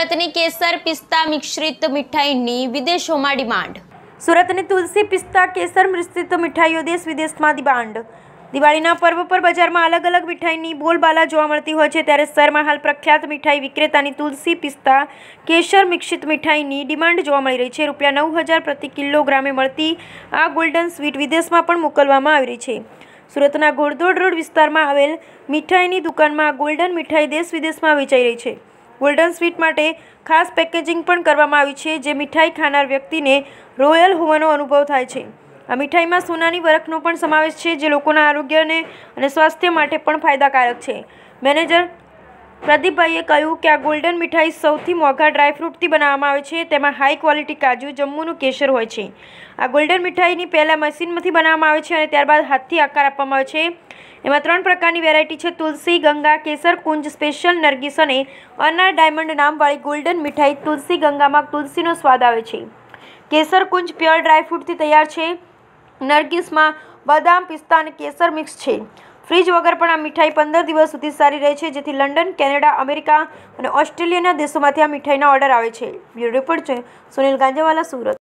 સુરતની કેસર પિસ્તા મિશ્રિત મીઠાઈની વિદેશોમાં ડિમાન્ડ સુરતની તુલસી પિસ્તા કેસર મિશ્રિત મીઠાઈઓ દેશ વિદેશમાં ડિમાન્ડ દિવાળીના પર્વ પર બજારમાં અલગ અલગ મીઠાઈની બોલબાલા જોવા મળતી હોય છે ત્યારે શહેરમાં હાલ પ્રખ્યાત મીઠાઈ વિક્રેતાની તુલસી પિસ્તા કેસર મિશ્રિત મીઠાઈની ડિમાન્ડ જોવા મળી રહી છે રૂપિયા નવ હજાર પ્રતિ કિલોગ્રામે મળતી આ ગોલ્ડન સ્વીટ વિદેશમાં પણ મોકલવામાં આવી રહી છે સુરતના ઘોડદોડ રોડ વિસ્તારમાં આવેલ મીઠાઈની દુકાનમાં ગોલ્ડન મીઠાઈ દેશ વિદેશમાં વેચાઈ રહી છે ગોલ્ડન સ્વીટ માટે ખાસ પેકેજિંગ પણ કરવામાં આવ્યું છે જે મીઠાઈ ખાનાર વ્યક્તિને રોયલ હોવાનો અનુભવ થાય છે આ મીઠાઈમાં સોનાની વરખનો પણ સમાવેશ છે જે લોકોના આરોગ્યને અને સ્વાસ્થ્ય માટે પણ ફાયદાકારક છે મેનેજર પ્રદીપભાઈએ કહ્યું કે આ ગોલ્ડન મીઠાઈ સૌથી મોંઘા ડ્રાયફ્રૂટથી બનાવવામાં આવે છે તેમાં હાઈ ક્વોલિટી કાજુ જમ્મુનું કેસર હોય છે આ ગોલ્ડન મીઠાઈની પહેલાં મશીનમાંથી બનાવવામાં આવે છે અને ત્યારબાદ હાથથી આકાર આપવામાં આવે છે એમાં ત્રણ પ્રકારની વેરાયટી છે તુલસી ગંગા કેસર કુંજ સ્પેશિયલ નરગિસ અને અનાર ડાયમંડ નામવાળી ગોલ્ડન મીઠાઈ તુલસી ગંગામાં તુલસીનો સ્વાદ આવે છે કેસર કુંજ પ્યોર ડ્રાયફ્રૂટથી તૈયાર છે નરગિસમાં બદામ પિસ્તા અને કેસર મિક્સ છે ફ્રીજ વગર પણ આ મીઠાઈ પંદર દિવસ સુધી સારી રહે છે જેથી લંડન કેનેડા અમેરિકા અને ઓસ્ટ્રેલિયાના દેશોમાંથી આ મીઠાઈના ઓર્ડર આવે છે બ્યુરો રિપોર્ટ છે સુનિલ ગાંજાવાલા સુરત